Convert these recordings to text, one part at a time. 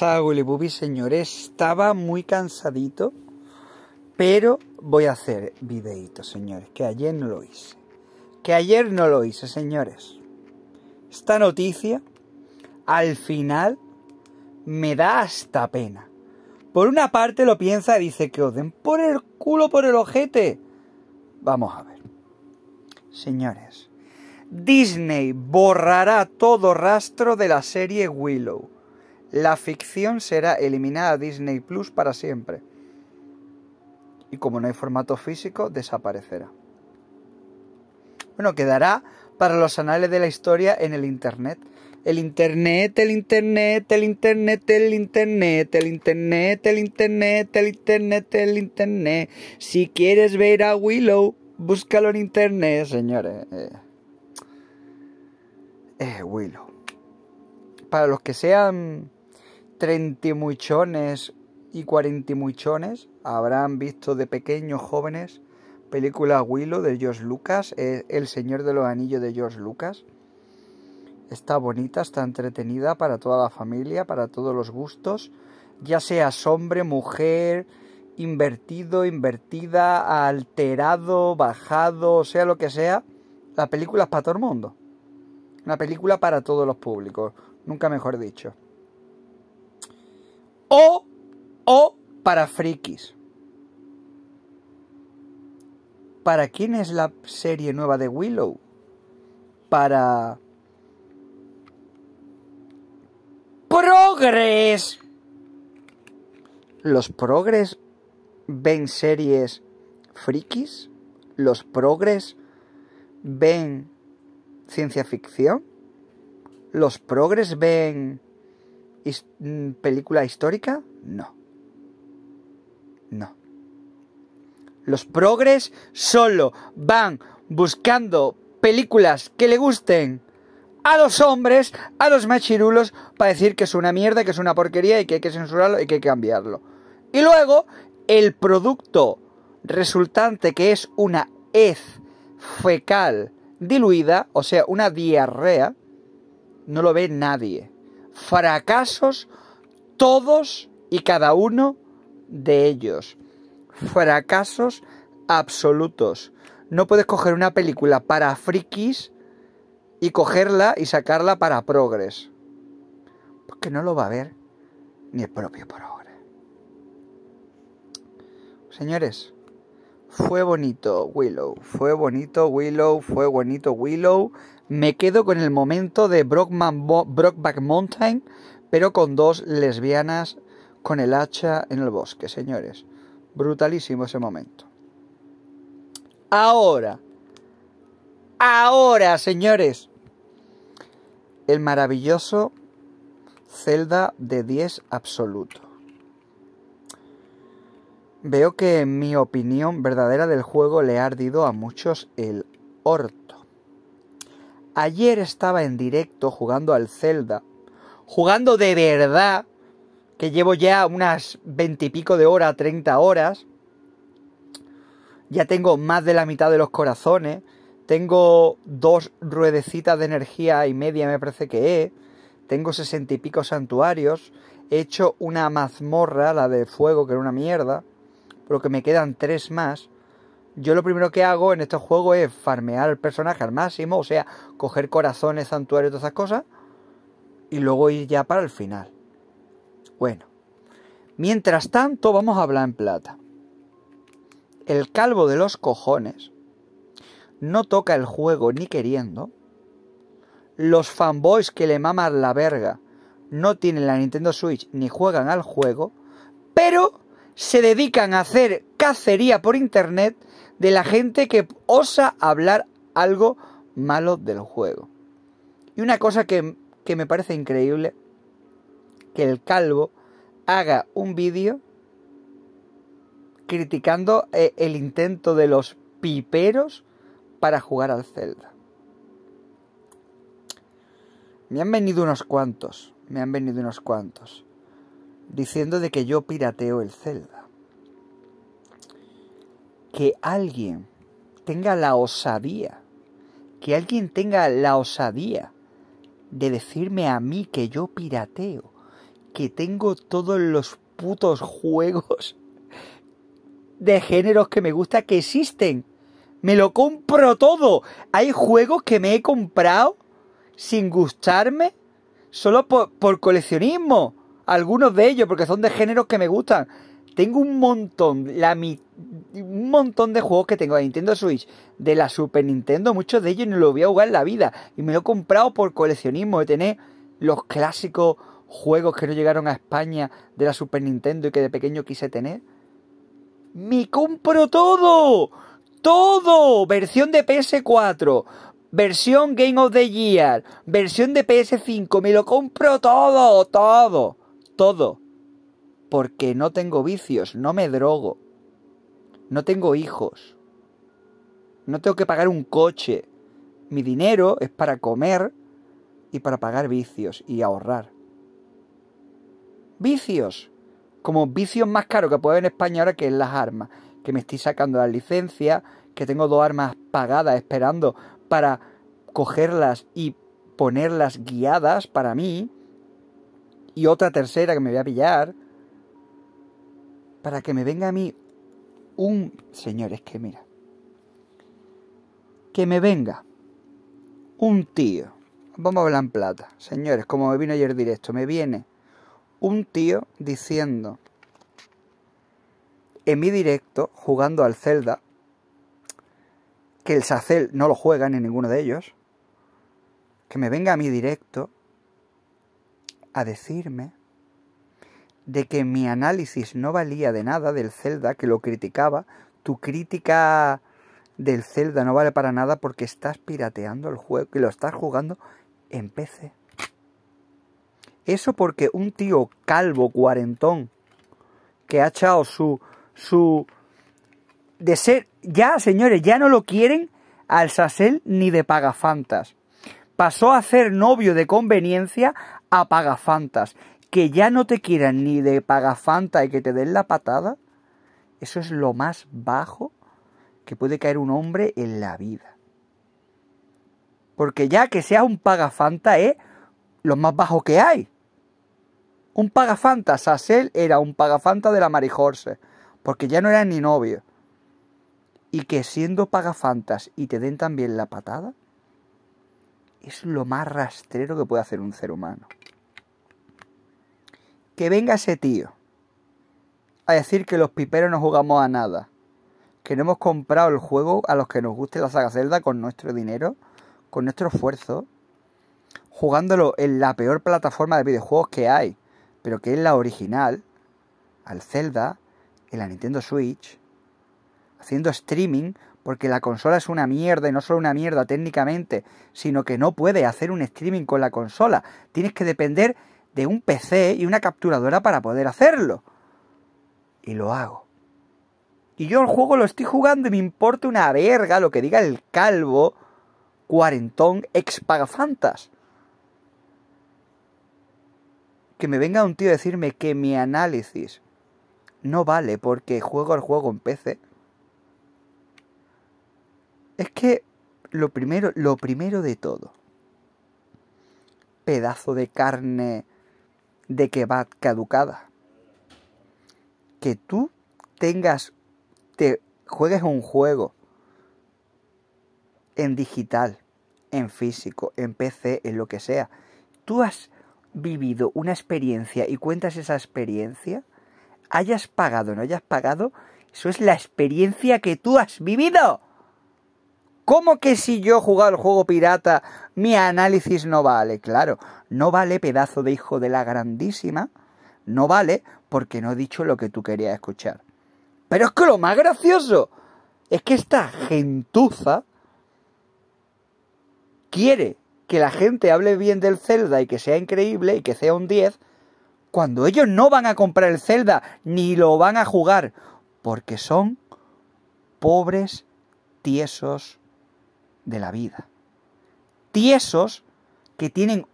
pasado, Willy señores? Estaba muy cansadito, pero voy a hacer videito, señores, que ayer no lo hice. Que ayer no lo hice, señores. Esta noticia, al final, me da hasta pena. Por una parte lo piensa, y dice que oden por el culo, por el ojete. Vamos a ver. Señores, Disney borrará todo rastro de la serie Willow. La ficción será eliminada a Disney Plus para siempre. Y como no hay formato físico, desaparecerá. Bueno, quedará para los anales de la historia en el Internet. El Internet, el Internet, el Internet, el Internet, el Internet, el Internet, el Internet, el Internet. Si quieres ver a Willow, búscalo en Internet, señores. Eh, eh Willow. Para los que sean muchones y muchones, habrán visto de pequeños jóvenes película Willow de George Lucas, eh, El Señor de los Anillos de George Lucas. Está bonita, está entretenida para toda la familia, para todos los gustos, ya sea hombre, mujer, invertido, invertida, alterado, bajado, sea lo que sea, la película es para todo el mundo. Una película para todos los públicos, nunca mejor dicho o, o para frikis. ¿Para quién es la serie nueva de Willow? Para... Progres. ¿Los progres ven series frikis? ¿Los progres ven ciencia ficción? ¿Los progres ven Mm, película histórica? No. No. Los progres solo van buscando películas que le gusten a los hombres, a los machirulos, para decir que es una mierda, que es una porquería y que hay que censurarlo y que hay que cambiarlo. Y luego, el producto resultante, que es una hez fecal diluida, o sea, una diarrea, no lo ve nadie fracasos todos y cada uno de ellos. Fracasos absolutos. No puedes coger una película para frikis y cogerla y sacarla para progres. Porque no lo va a ver ni el propio progres. Señores, fue bonito, Willow. Fue bonito, Willow. Fue bonito, Willow. Me quedo con el momento de Brockman Brockback Mountain, pero con dos lesbianas con el hacha en el bosque, señores. Brutalísimo ese momento. Ahora, ahora, señores, el maravilloso Zelda de 10 absoluto. Veo que en mi opinión verdadera del juego le ha ardido a muchos el orto. Ayer estaba en directo jugando al Zelda. Jugando de verdad. Que llevo ya unas veintipico de hora, treinta horas. Ya tengo más de la mitad de los corazones. Tengo dos ruedecitas de energía y media, me parece que he. Tengo sesenta y pico santuarios. He hecho una mazmorra, la de fuego, que era una mierda porque que me quedan tres más, yo lo primero que hago en este juego es farmear al personaje al máximo, o sea, coger corazones, santuarios, todas esas cosas, y luego ir ya para el final. Bueno, mientras tanto vamos a hablar en plata. El calvo de los cojones no toca el juego ni queriendo. Los fanboys que le maman la verga no tienen la Nintendo Switch ni juegan al juego, pero se dedican a hacer cacería por internet de la gente que osa hablar algo malo del juego. Y una cosa que, me parece increíble, que el calvo haga un vídeo criticando eh, el intento de los piperos para jugar al Zelda. Me han venido unos cuantos, me han venido unos cuantos diciendo de que yo pirateo el Zelda. Que alguien tenga la osadía, que alguien tenga la osadía de decirme a mí que yo pirateo, que tengo todos los putos juegos de géneros que me gusta que existen. Me lo compro todo. Hay juegos que me he comprado sin gustarme solo por, por coleccionismo algunos de ellos, porque son de géneros que me gustan. Tengo un montón, la un montón de juegos que tengo de Nintendo Switch, de la Super Nintendo, muchos de ellos no los voy a jugar en la vida. Y me lo he comprado por coleccionismo, de tener los clásicos juegos que no llegaron a España de la Super Nintendo y que de pequeño quise tener. ¡Me compro todo! ¡Todo! Versión de PS4, versión Game of the Year, versión de PS5, me lo compro todo, todo todo porque no tengo vicios, no me drogo, no tengo hijos, no tengo que pagar un coche. Mi dinero es para comer y para pagar vicios y ahorrar. Vicios, como vicios más caros que puede haber en España ahora que es las armas, que me estoy sacando la licencia, que tengo dos armas pagadas esperando para cogerlas y ponerlas guiadas para mí, y otra tercera que me voy a pillar, para que me venga a mí un... Señor, es que mira, que me venga un tío, vamos a hablar en plata, señores, como me vino ayer directo, me viene un tío diciendo en mi directo, jugando al Zelda, que el Sacel no lo juegan en ninguno de ellos, que me venga a mi directo a decirme de que mi análisis no valía de nada del Zelda, que lo criticaba. Tu crítica del Zelda no vale para nada porque estás pirateando el juego y lo estás jugando en PC. Eso porque un tío calvo, cuarentón, que ha echado su. su. de ser. Ya, señores, ya no lo quieren al Sasel ni de Pagafantas. Pasó a ser novio de conveniencia a pagafantas, que ya no te quieran ni de pagafanta y que te den la patada, eso es lo más bajo que puede caer un hombre en la vida. Porque ya que sea un pagafanta es ¿eh? lo más bajo que hay. Un pagafanta, Sassel era un pagafanta de la Marijorse, porque ya no era ni novio. Y que siendo pagafantas y te den también la patada, es lo más rastrero que puede hacer un ser humano. Que venga ese tío a decir que los piperos no jugamos a nada, que no hemos comprado el juego a los que nos guste la saga Zelda con nuestro dinero, con nuestro esfuerzo, jugándolo en la peor plataforma de videojuegos que hay, pero que es la original, al Zelda, en la Nintendo Switch, haciendo streaming porque la consola es una mierda y no solo una mierda técnicamente, sino que no puedes hacer un streaming con la consola. Tienes que depender de un PC y una capturadora para poder hacerlo. Y lo hago. Y yo el juego lo estoy jugando y me importa una verga lo que diga el calvo cuarentón expagafantas. Que me venga un tío a decirme que mi análisis no vale porque juego el juego en PC es que lo primero, lo primero de todo, pedazo de carne de que va caducada, que tú tengas, te juegues un juego en digital, en físico, en PC, en lo que sea, tú has vivido una experiencia y cuentas esa experiencia, hayas pagado o no hayas pagado, eso es la experiencia que tú has vivido. ¿Cómo que si yo he jugado el juego pirata, mi análisis no vale? Claro, no vale pedazo de hijo de la grandísima. No vale porque no he dicho lo que tú querías escuchar. Pero es que lo más gracioso es que esta gentuza quiere que la gente hable bien del Zelda y que sea increíble y que sea un 10, cuando ellos no van a comprar el Zelda ni lo van a jugar, porque son pobres tiesos de la vida. Tiesos que tienen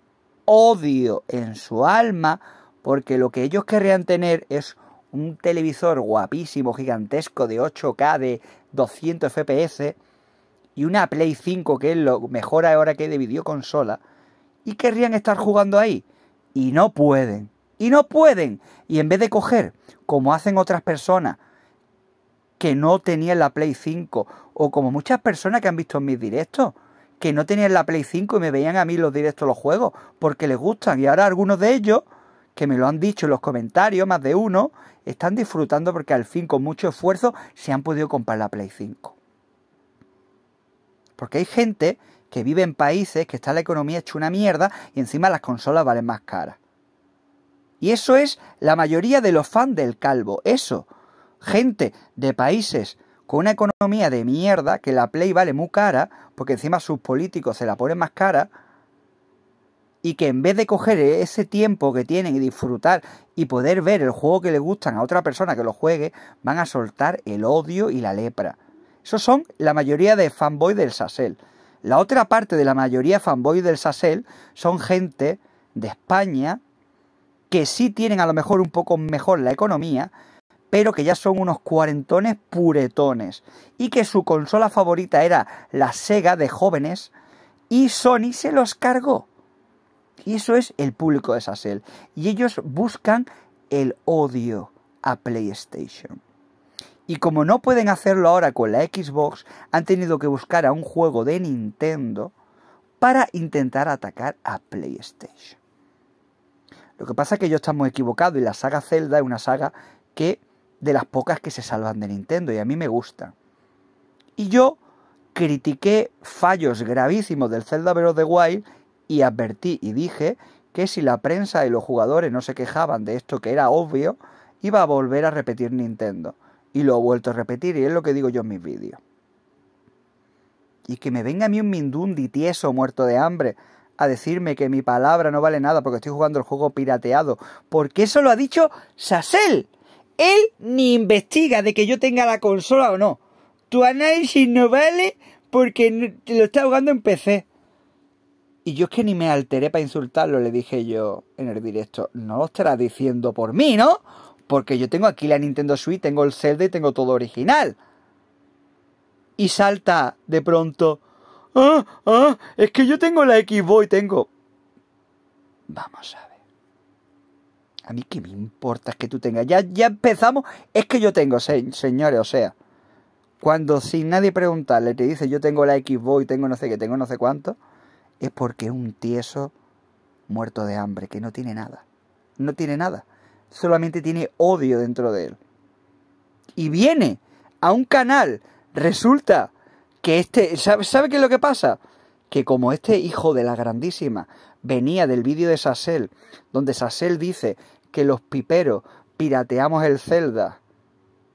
odio en su alma porque lo que ellos querrían tener es un televisor guapísimo, gigantesco de 8K de 200 FPS y una Play 5 que es lo mejor ahora que hay de videoconsola y querrían estar jugando ahí y no pueden. Y no pueden. Y en vez de coger, como hacen otras personas, que no tenían la Play 5, o como muchas personas que han visto en mis directos, que no tenían la Play 5 y me veían a mí los directos los juegos, porque les gustan, y ahora algunos de ellos, que me lo han dicho en los comentarios, más de uno, están disfrutando porque al fin con mucho esfuerzo se han podido comprar la Play 5. Porque hay gente que vive en países que está la economía hecha una mierda y encima las consolas valen más caras. Y eso es la mayoría de los fans del calvo, eso gente de países con una economía de mierda, que la Play vale muy cara, porque encima sus políticos se la ponen más cara, y que en vez de coger ese tiempo que tienen y disfrutar y poder ver el juego que le gustan a otra persona que lo juegue, van a soltar el odio y la lepra. Esos son la mayoría de fanboy del Sasel. La otra parte de la mayoría fanboy del Sassel... son gente de España que sí tienen a lo mejor un poco mejor la economía, pero que ya son unos cuarentones puretones, y que su consola favorita era la Sega de jóvenes, y Sony se los cargó. Y eso es el público de Sassel. Y ellos buscan el odio a PlayStation. Y como no pueden hacerlo ahora con la Xbox, han tenido que buscar a un juego de Nintendo para intentar atacar a PlayStation. Lo que pasa es que yo estamos muy equivocados y la saga Zelda es una saga que de las pocas que se salvan de Nintendo y a mí me gusta. Y yo critiqué fallos gravísimos del Zelda Breath de the Wild y advertí y dije que si la prensa y los jugadores no se quejaban de esto que era obvio, iba a volver a repetir Nintendo. Y lo he vuelto a repetir y es lo que digo yo en mis vídeos. Y que me venga a mí un Mindundi tieso muerto de hambre a decirme que mi palabra no vale nada porque estoy jugando el juego pirateado. Porque eso lo ha dicho Sassel él ni investiga de que yo tenga la consola o no. Tu análisis no vale porque lo está jugando en PC. Y yo es que ni me alteré para insultarlo, le dije yo en el directo. No lo estarás diciendo por mí, ¿no? Porque yo tengo aquí la Nintendo Switch, tengo el Zelda y tengo todo original. Y salta de pronto. Ah, ah, es que yo tengo la Xbox y tengo. Vamos a ver. A mí qué me importa que tú tengas. Ya, ya empezamos. Es que yo tengo, señores, o sea. Cuando sin nadie preguntarle te dice yo tengo la Xbox y tengo no sé qué, tengo no sé cuánto, es porque es un tieso muerto de hambre, que no tiene nada. No tiene nada. Solamente tiene odio dentro de él. Y viene a un canal. Resulta que este... ¿Sabe, sabe qué es lo que pasa? Que como este hijo de la grandísima venía del vídeo de Sassel, donde Sassel dice que los piperos pirateamos el Zelda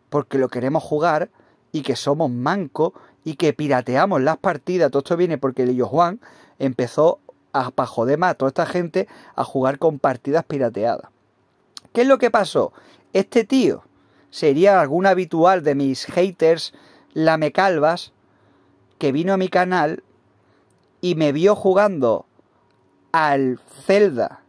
porque lo queremos jugar y que somos mancos y que pirateamos las partidas. Todo esto viene porque Lillo Juan empezó a joder a toda esta gente a jugar con partidas pirateadas. ¿Qué es lo que pasó? Este tío sería algún habitual de mis haters calvas, que vino a mi canal y me vio jugando al Zelda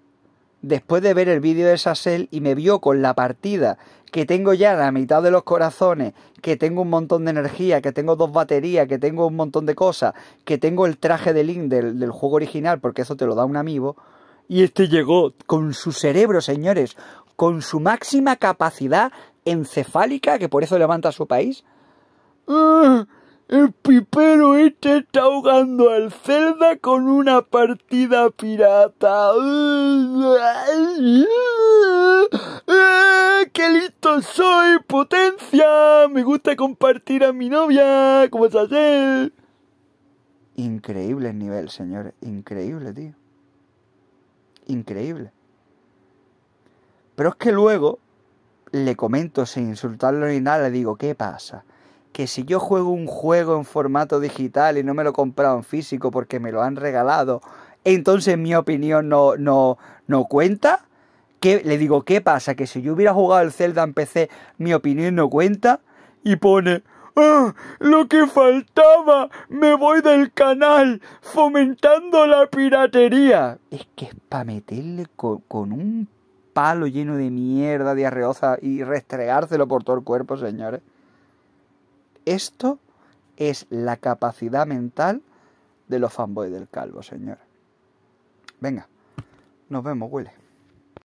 después de ver el vídeo de Sassel y me vio con la partida, que tengo ya la mitad de los corazones, que tengo un montón de energía, que tengo dos baterías, que tengo un montón de cosas, que tengo el traje de Link del, juego original, porque eso te lo da un amigo. Y este llegó con su cerebro, señores, con su máxima capacidad encefálica, que por eso levanta su país. ¡Ah! El pipero este está ahogando al Zelda con una partida pirata. ¡Eh! ¡Qué listo soy! ¡Potencia! Me gusta compartir a mi novia. ¿Cómo es hace? Eh? Increíble el nivel, señor. Increíble, tío. Increíble. Pero es que luego le comento sin insultarlo ni nada, le digo, ¿qué pasa? que si yo juego un juego en formato digital y no me lo he comprado en físico porque me lo han regalado, entonces mi opinión no, no, no cuenta. ¿Qué, le digo, ¿qué pasa? Que si yo hubiera jugado el Zelda en PC, mi opinión no cuenta. Y pone, ¡Ah! ¡Lo que faltaba! ¡Me voy del canal! ¡Fomentando la piratería! Es que es para meterle con, un palo lleno de mierda, de arreoza y restregárselo por todo el cuerpo, señores. Esto es la capacidad mental de los fanboys del calvo, señor. Venga, nos vemos, huele.